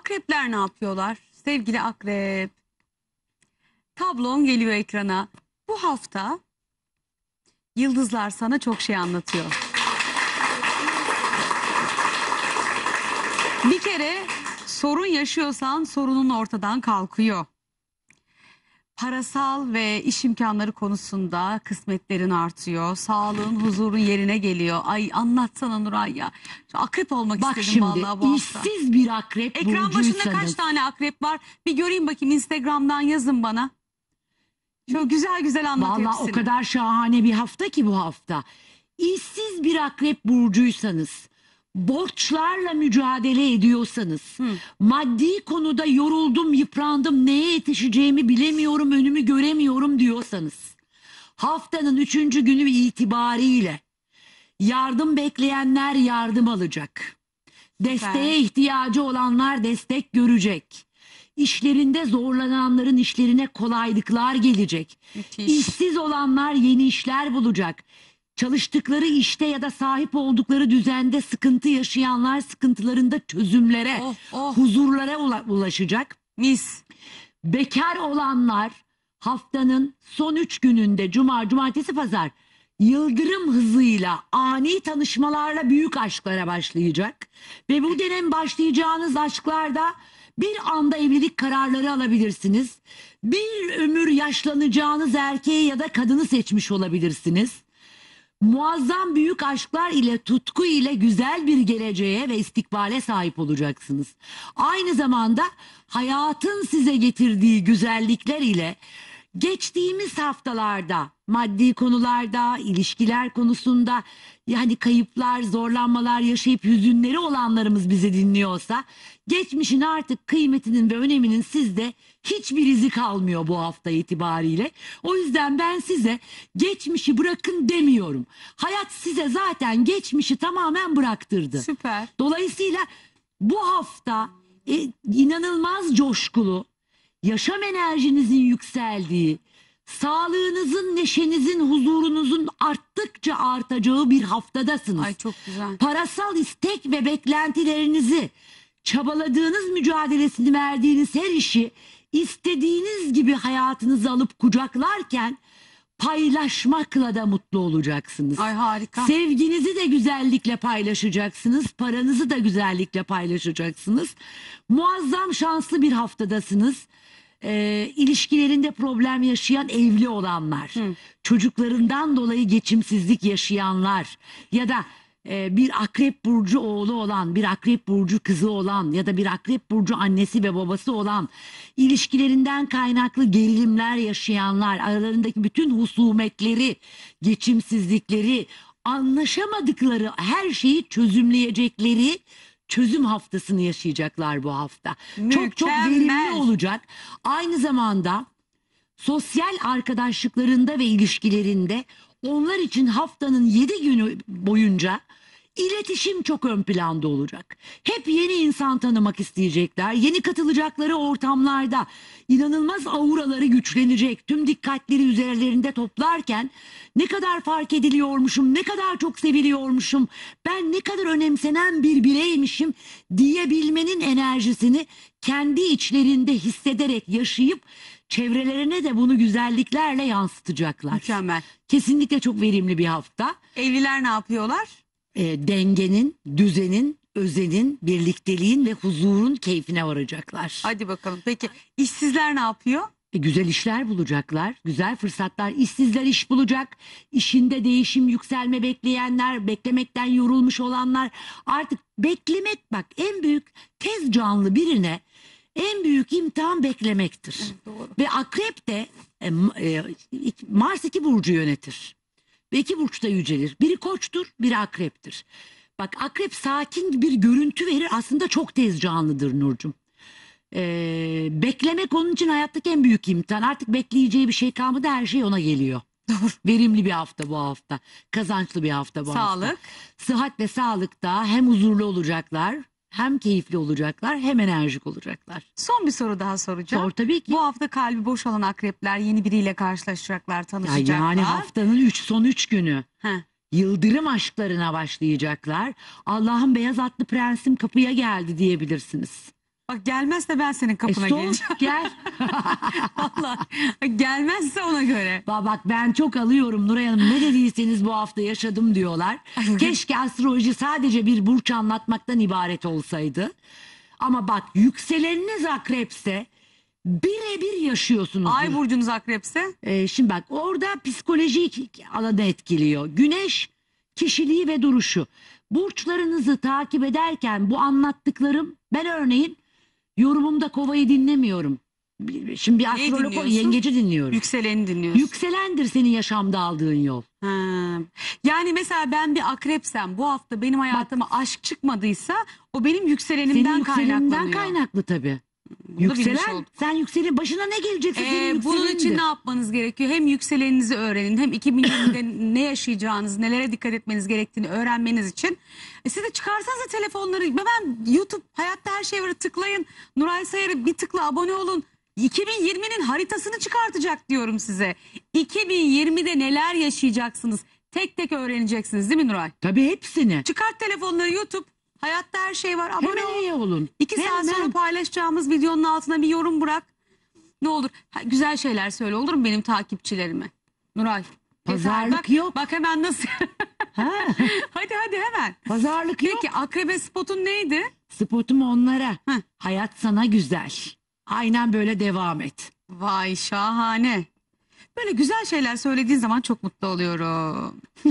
Akrepler ne yapıyorlar? Sevgili akrep. Tablon geliyor ekrana. Bu hafta yıldızlar sana çok şey anlatıyor. Bir kere sorun yaşıyorsan sorunun ortadan kalkıyor parasal ve iş imkanları konusunda kısmetlerin artıyor. Sağlığın, huzurun yerine geliyor. Ay anlatsana Nuray ya. Akrep olmak Bak istedim şimdi vallahi bu hafta. işsiz bir akrep Ekran başında kaç tane akrep var? Bir göreyim bakayım Instagram'dan yazın bana. Çok güzel güzel anlat Vallahi o kadar şahane bir hafta ki bu hafta. İşsiz bir akrep burcuysanız borçlarla mücadele ediyorsanız, Hı. maddi konuda yoruldum, yıprandım, neye yetişeceğimi bilemiyorum, önümü göremiyorum diyorsanız, haftanın üçüncü günü itibariyle yardım bekleyenler yardım alacak. Desteğe evet. ihtiyacı olanlar destek görecek. işlerinde zorlananların işlerine kolaylıklar gelecek. Müthiş. İşsiz olanlar yeni işler bulacak Çalıştıkları işte ya da sahip oldukları düzende sıkıntı yaşayanlar sıkıntılarında çözümlere, Oh, oh. huzurlara ulaşacak. Mis. Bekar olanlar haftanın son üç gününde cuma, cumartesi, pazar yıldırım hızıyla ani tanışmalarla büyük aşklara başlayacak. Ve bu dönem başlayacağınız aşklarda bir anda evlilik kararları alabilirsiniz. Bir ömür yaşlanacağınız erkeği ya da kadını seçmiş olabilirsiniz muazzam büyük aşklar ile tutku ile güzel bir geleceğe ve istikbale sahip olacaksınız. Aynı zamanda hayatın size getirdiği güzellikler ile geçtiğimiz haftalarda maddi konularda, ilişkiler konusunda yani kayıplar, zorlanmalar yaşayıp hüzünleri olanlarımız bizi dinliyorsa geçmişin artık kıymetinin ve öneminin sizde hiçbir izi kalmıyor bu hafta itibariyle. O yüzden ben size geçmişi bırakın demiyorum. Hayat size zaten geçmişi tamamen bıraktırdı. Süper. Dolayısıyla bu hafta e, inanılmaz coşkulu, yaşam enerjinizin yükseldiği, Sağlığınızın, neşenizin, huzurunuzun arttıkça artacağı bir haftadasınız. Ay çok güzel. Parasal istek ve beklentilerinizi, çabaladığınız mücadelesini verdiğiniz her işi istediğiniz gibi hayatınızı alıp kucaklarken paylaşmakla da mutlu olacaksınız. Ay harika. Sevginizi de güzellikle paylaşacaksınız. Paranızı da güzellikle paylaşacaksınız. Muazzam şanslı bir haftadasınız e, ilişkilerinde problem yaşayan evli olanlar, Hı. çocuklarından dolayı geçimsizlik yaşayanlar ya da e, bir akrep burcu oğlu olan, bir akrep burcu kızı olan ya da bir akrep burcu annesi ve babası olan ilişkilerinden kaynaklı gerilimler yaşayanlar, aralarındaki bütün husumetleri, geçimsizlikleri, anlaşamadıkları her şeyi çözümleyecekleri çözüm haftasını yaşayacaklar bu hafta. Mükemmel. Çok çok verimli olacak. Aynı zamanda sosyal arkadaşlıklarında ve ilişkilerinde onlar için haftanın 7 günü boyunca İletişim çok ön planda olacak. Hep yeni insan tanımak isteyecekler. Yeni katılacakları ortamlarda inanılmaz auraları güçlenecek. Tüm dikkatleri üzerlerinde toplarken ne kadar fark ediliyormuşum, ne kadar çok seviliyormuşum, ben ne kadar önemsenen bir bireymişim diyebilmenin enerjisini kendi içlerinde hissederek yaşayıp çevrelerine de bunu güzelliklerle yansıtacaklar. Mükemmel. Kesinlikle çok verimli bir hafta. Evliler ne yapıyorlar? e, dengenin, düzenin, özenin, birlikteliğin ve huzurun keyfine varacaklar. Hadi bakalım. Peki işsizler ne yapıyor? E, güzel işler bulacaklar, güzel fırsatlar, işsizler iş bulacak, İşinde değişim, yükselme bekleyenler, beklemekten yorulmuş olanlar artık beklemek bak en büyük tez canlı birine en büyük imtihan beklemektir. Doğru. Ve akrep de e, e, Mars iki burcu yönetir ve iki burçta yücelir. Biri koçtur, biri akreptir. Bak akrep sakin bir görüntü verir aslında çok tez canlıdır Nurcum. Ee, beklemek onun için hayattaki en büyük imtihan. Artık bekleyeceği bir şey kalmadı her şey ona geliyor. Doğru. Verimli bir hafta bu hafta. Kazançlı bir hafta bu hafta. Sağlık. Sıhhat ve sağlıkta hem huzurlu olacaklar hem keyifli olacaklar hem enerjik olacaklar. Son bir soru daha soracağım. Sor tabii ki. Bu hafta kalbi boş olan akrepler yeni biriyle karşılaşacaklar, Ya tanışacaklar. yani haftanın üç, son üç günü. Heh. Yıldırım aşklarına başlayacaklar. Allah'ın beyaz atlı prensim kapıya geldi diyebilirsiniz. Bak gelmezse ben senin e, kapına Stop, geleceğim. gel. Valla gelmezse ona göre. Ba- Bak ben çok alıyorum Nuray Hanım ne dediyseniz bu hafta yaşadım diyorlar. Keşke astroloji sadece bir burç anlatmaktan ibaret olsaydı. Ama bak yükseleniniz akrepse birebir yaşıyorsunuz. Ay burcunuz akrepse. Ee, şimdi bak orada psikolojik alanı etkiliyor. Güneş kişiliği ve duruşu. Burçlarınızı takip ederken bu anlattıklarım ben örneğin Yorumumda kovayı dinlemiyorum. Şimdi bir astrolog yengeci dinliyorum. Yükseleni dinliyorsun. Yükselendir senin yaşamda aldığın yol. Ha. Yani mesela ben bir akrepsem bu hafta benim hayatıma aşk çıkmadıysa o benim yükselenimden yükseleninden kaynaklanıyor. kaynaklı tabii. Bunu Yükselen, sen yükselin başına ne gelecekse ee, senin bunun için yapmanız gerekiyor? Hem yükseleninizi öğrenin hem 2020'de ne yaşayacağınız, nelere dikkat etmeniz gerektiğini öğrenmeniz için. E siz de çıkarsanız telefonları ben YouTube hayatta her şey var tıklayın. Nuray Sayar'ı bir tıkla abone olun. 2020'nin haritasını çıkartacak diyorum size. 2020'de neler yaşayacaksınız? Tek tek öğreneceksiniz değil mi Nuray? Tabii hepsini. Çıkart telefonları YouTube. Hayatta her şey var. Abone Hemen ol. iyi olun. İki saat Hemen. sonra paylaşacağımız videonun altına bir yorum bırak. Ne olur güzel şeyler söyle olur mu benim takipçilerime? Nuray. Pazarlık bak, yok. Bak hemen nasıl. ha. hadi hadi hemen. Pazarlık Peki, yok. Peki akrebe spotun neydi? Spotum onlara. Heh. Hayat sana güzel. Aynen böyle devam et. Vay şahane. Böyle güzel şeyler söylediğin zaman çok mutlu oluyorum.